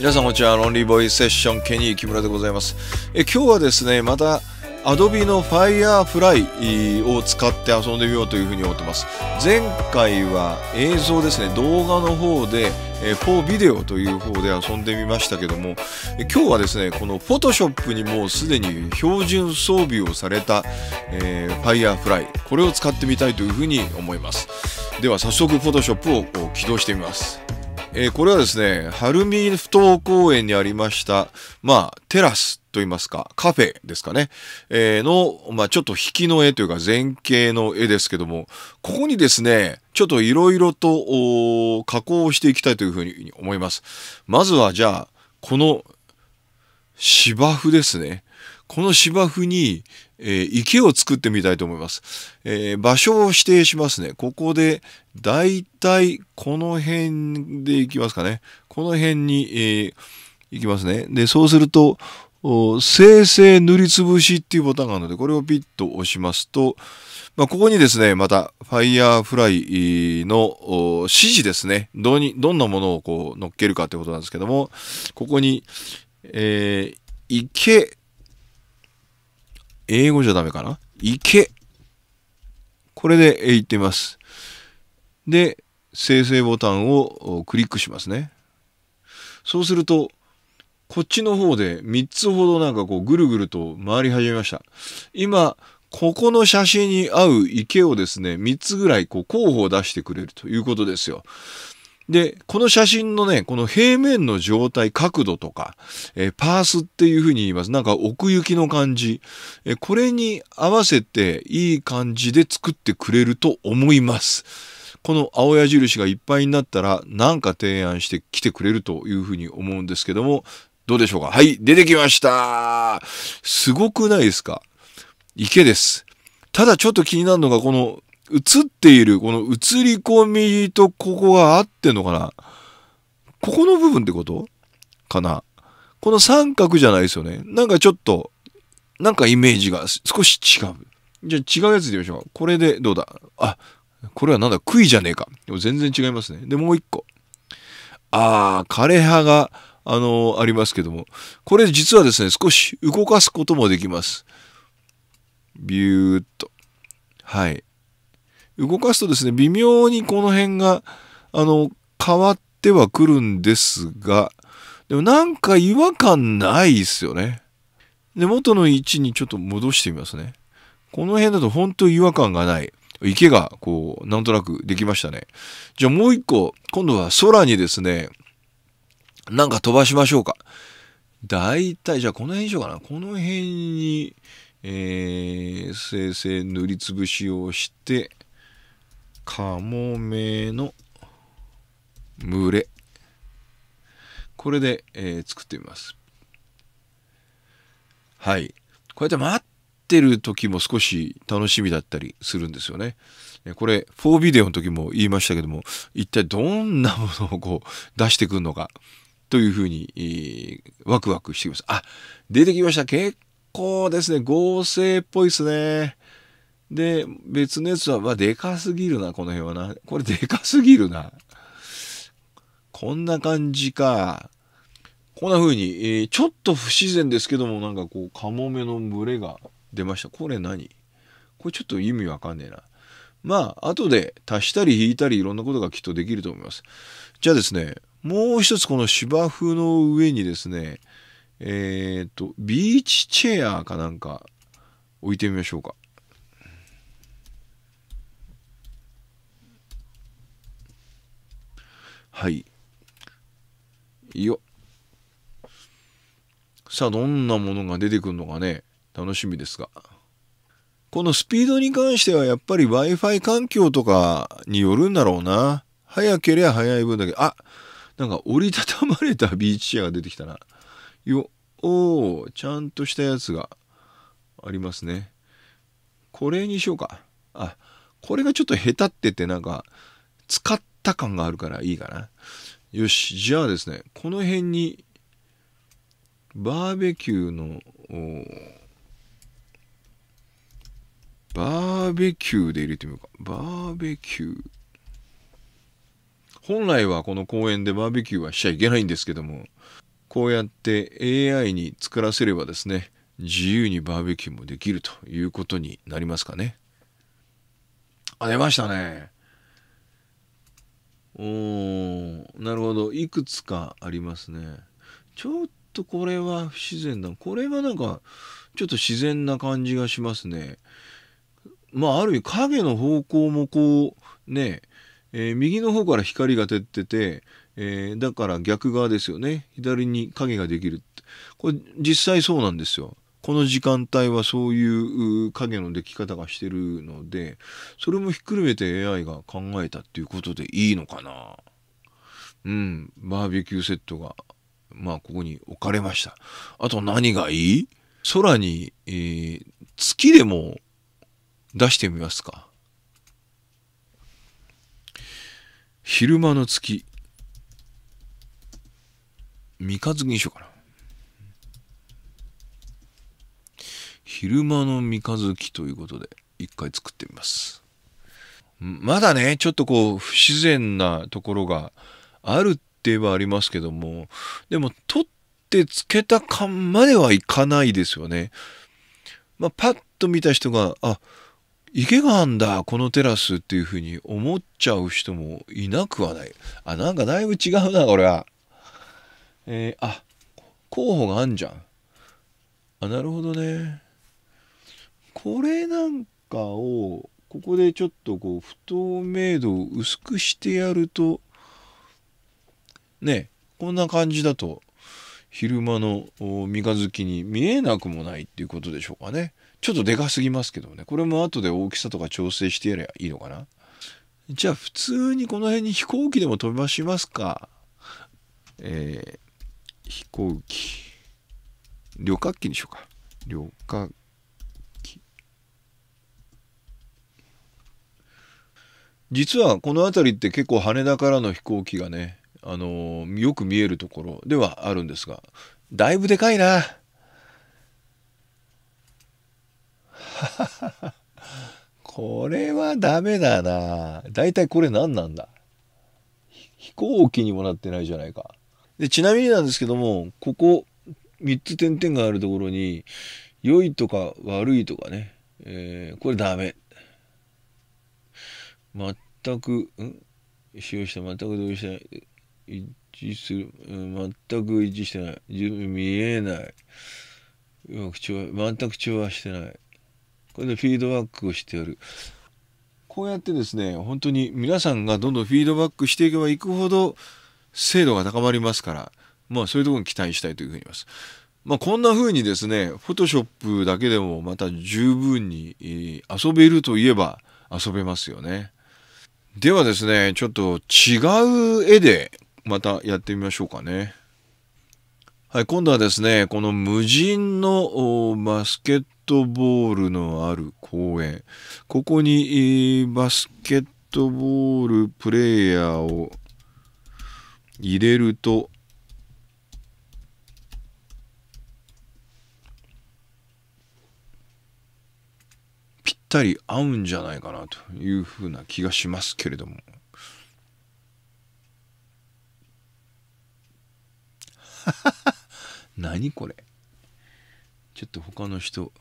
皆さんこんにちは。ロンリーボーイセッションケニー木村でございます。え今日はですね、また Adobe の Firefly を使って遊んでみようというふうに思ってます。前回は映像ですね、動画の方で、えー、4ビデオという方で遊んでみましたけども、今日はですね、この Photoshop にもうすでに標準装備をされた、えー、Firefly、これを使ってみたいというふうに思います。では早速 Photoshop を起動してみます。えー、これはですね、晴海不頭公園にありました、まあ、テラスと言いますか、カフェですかね、えー、の、まあ、ちょっと引きの絵というか、前景の絵ですけども、ここにですね、ちょっといろいろと加工をしていきたいというふうに思います。まずは、じゃあ、この芝生ですね。この芝生に、えー、池を作ってみたいと思います、えー、場所を指定しますね。ここで、だいたいこの辺で行きますかね。この辺に、えー、行きますね。で、そうすると、生成塗りつぶしっていうボタンがあるので、これをピッと押しますと、まあ、ここにですね、また Firefly の指示ですね。どにどんなものをこう乗っけるかってことなんですけども、ここに、えー、池英語じゃダメかな行けこれで行ってみます。で、生成ボタンをクリックしますね。そうすると、こっちの方で3つほどなんかこうぐるぐると回り始めました。今、ここの写真に合う池をですね、3つぐらいこう候補を出してくれるということですよ。で、この写真のね、この平面の状態、角度とか、えー、パースっていうふうに言います。なんか奥行きの感じ、えー、これに合わせていい感じで作ってくれると思います。この青矢印がいっぱいになったら何か提案してきてくれるというふうに思うんですけども、どうでしょうかはい、出てきましたすごくないですか池です。ただちょっと気になるのがこの映っている、この映り込みとここが合ってんのかなここの部分ってことかなこの三角じゃないですよね。なんかちょっと、なんかイメージが少し違う。じゃあ違うやつでいきましょう。これでどうだあ、これはなんだ、杭じゃねえか。でも全然違いますね。で、もう一個。あー、枯葉が、あのー、ありますけども。これ実はですね、少し動かすこともできます。ビューっと。はい。動かすとですね、微妙にこの辺が、あの、変わってはくるんですが、でもなんか違和感ないっすよね。で、元の位置にちょっと戻してみますね。この辺だと本当違和感がない。池がこう、なんとなくできましたね。じゃあもう一個、今度は空にですね、なんか飛ばしましょうか。だいたい、じゃあこの辺にしようかな。この辺に、えー、生成塗りつぶしをして、カモメの群れこれで、えー、作ってみますはいこうやって待ってる時も少し楽しみだったりするんですよねこれ4ビデオの時も言いましたけども一体どんなものをこう出してくるのかというふうに、えー、ワクワクしてきますあ出てきました結構ですね合成っぽいですねで、別のやつは、わ、でかすぎるな、この辺はな。これでかすぎるな。こんな感じか。こんな風に、えー、ちょっと不自然ですけども、なんかこう、カモメの群れが出ました。これ何これちょっと意味わかんねえな。まあ、後で足したり引いたりいろんなことがきっとできると思います。じゃあですね、もう一つこの芝生の上にですね、えっ、と、ビーチチェアかなんか置いてみましょうか。はいよさあどんなものが出てくるのかね楽しみですがこのスピードに関してはやっぱり Wi-Fi 環境とかによるんだろうな早ければ早い分だけあなんか折りたたまれた ビーチチェアが出てきたなよおおちゃんとしたやつがありますねこれにしようかあこれがちょっと下手っててなんか使っった感があるからいいかな。よし、じゃあですね、この辺に、バーベキューの、バーベキューで入れてみようか。バーベキュー。本来はこの公園でバーベキューはしちゃいけないんですけども、こうやって AI に作らせればですね、自由にバーベキューもできるということになりますかね。あ、出ましたね。おなるほどいくつかありますねちょっとこれは不自然だこれはなんかちょっと自然な感じがしますねまあある意味影の方向もこうねえー、右の方から光が照ってて、えー、だから逆側ですよね左に影ができるこれ実際そうなんですよこの時間帯はそういう影のでき方がしてるので、それもひっくるめて AI が考えたっていうことでいいのかな。うん、バーベキューセットが、まあ、ここに置かれました。あと何がいい空に、えー、月でも出してみますか。昼間の月。三日月にしようかな。昼間の三日月ということで、一回作ってみます。まだね、ちょっとこう、不自然なところがあるって言えばありますけども、でも、取ってつけた感まではいかないですよね。まあ、パッと見た人が、あ、池があんだ、このテラスっていうふうに思っちゃう人もいなくはない。あ、なんかだいぶ違うな、これは。えー、あ、候補があんじゃん。あ、なるほどね。これなんかをここでちょっとこう不透明度を薄くしてやるとねこんな感じだと昼間の三日月に見えなくもないっていうことでしょうかねちょっとでかすぎますけどねこれも後で大きさとか調整してやればいいのかなじゃあ普通にこの辺に飛行機でも飛ばしますかえー、飛行機旅客機にしようか旅客実はこの辺りって結構羽田からの飛行機がね、あのー、よく見えるところではあるんですが、だいぶでかいな。これはダメだな。だいたいこれ何なんだ飛行機にもなってないじゃないか。で、ちなみになんですけども、ここ3つ点々があるところに、良いとか悪いとかね、えー、これダメ全く、ん使用した全く同意してない。一致する、全く一致してない。見えない。全く調和してない。これでフィードバックをしてやる。こうやってですね、本当に皆さんがどんどんフィードバックしていけばいくほど精度が高まりますから、まあそういうところに期待したいというふうに言います。まあこんな風にですね、フォトショップだけでもまた十分に遊べるといえば遊べますよね。ではですね、ちょっと違う絵でまたやってみましょうかね。はい、今度はですね、この無人のバスケットボールのある公園。ここにバスケットボールプレイヤーを入れると、ったり合うんじゃないかなというふうな気がしますけれども。何これちょっと他の人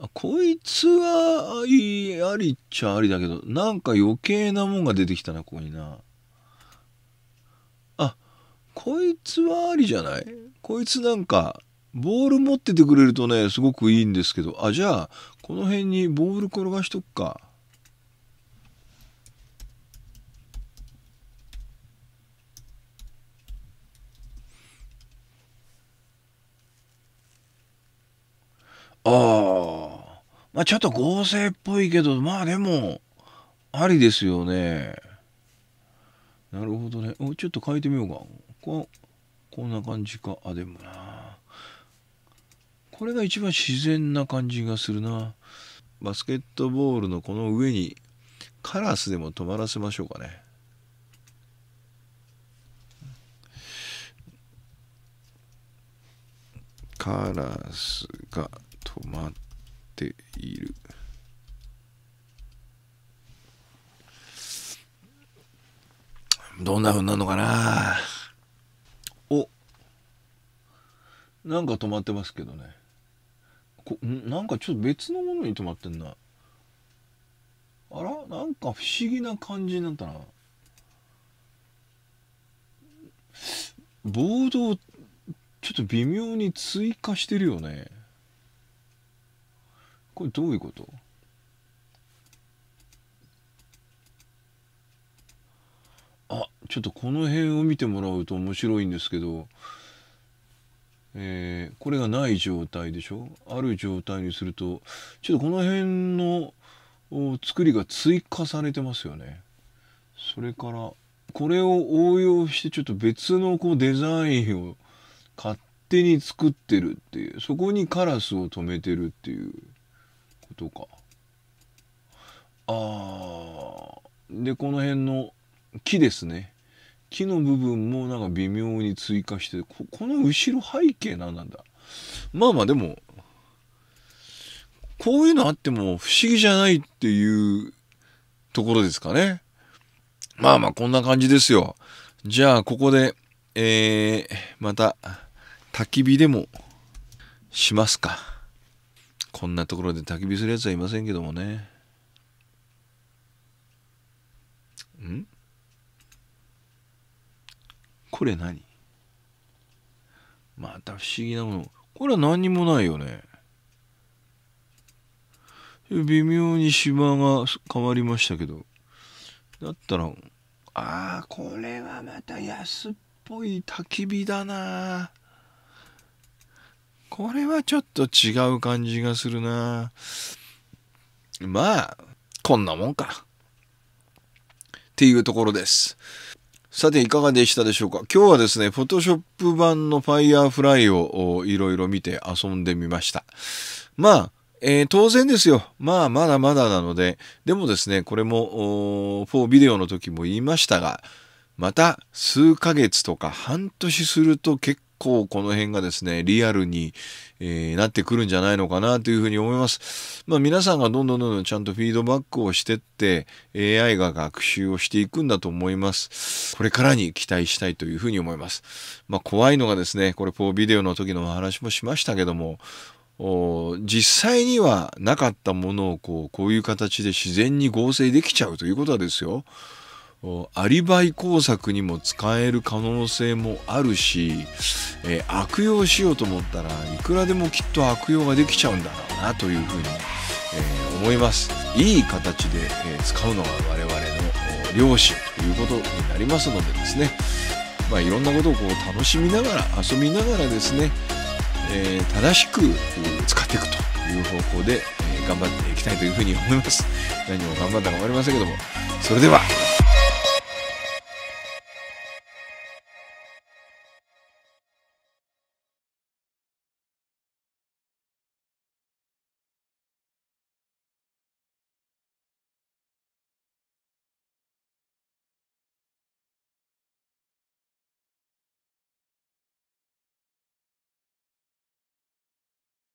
あこいつはいいありっちゃありだけどなんか余計なもんが出てきたなここになあこいつはありじゃないこいつなんかボール持っててくれるとねすごくいいんですけどあじゃあこの辺にボール転がしとくか。ああ。まあちょっと合成っぽいけど、まあでも、ありですよね。なるほどね。おちょっと変えてみようか。ここんな感じか。あ、でもな。これが一番自然な感じがするなバスケットボールのこの上にカラスでも止まらせましょうかねカラスが止まっているどんなふうになるのかなおなんか止まってますけどねこなんかちょっと別のものに止まってんなあらなんか不思議な感じになったなボードをちょっと微妙に追加してるよねこれどういうことあちょっとこの辺を見てもらうと面白いんですけどえー、これがない状態でしょある状態にするとちょっとこの辺の作りが追加されてますよねそれからこれを応用してちょっと別のこうデザインを勝手に作ってるっていうそこにカラスを止めてるっていうことかあーでこの辺の木ですね木の部分もなんか微妙に追加してここの後ろ背景何なんだまあまあでもこういうのあっても不思議じゃないっていうところですかねまあまあこんな感じですよじゃあここでえー、また焚き火でもしますかこんなところで焚き火するやつはいませんけどもねこれ何また不思議なもの。これは何にもないよね。微妙に芝が変わりましたけど。だったら、ああ、これはまた安っぽい焚き火だな。これはちょっと違う感じがするな。まあ、こんなもんか。っていうところです。さて、いかがでしたでしょうか今日はですね、フォトショップ版の Firefly をいろいろ見て遊んでみました。まあ、えー、当然ですよ。まあ、まだまだなので、でもですね、これも、4ビデオの時も言いましたが、また数ヶ月とか半年すると結構この辺がですね、リアルに、えー、なってくるんじゃないのかなというふうに思います。まあ皆さんがどんどんどんどんちゃんとフィードバックをしてって AI が学習をしていくんだと思います。これからに期待したいというふうに思います。まあ怖いのがですね、これ4ビデオの時のお話もしましたけども、実際にはなかったものをこうこういう形で自然に合成できちゃうということはですよ。アリバイ工作にも使える可能性もあるし、えー、悪用しようと思ったらいくらでもきっと悪用ができちゃうんだろうなというふうに、えー、思いますいい形で、えー、使うのが我々の漁師ということになりますのでですね、まあ、いろんなことをこう楽しみながら遊びながらですね、え正しく使っていくという方向で、え頑張っていきたいというふうに思います何も頑張ったか分かりませんけどもそれでは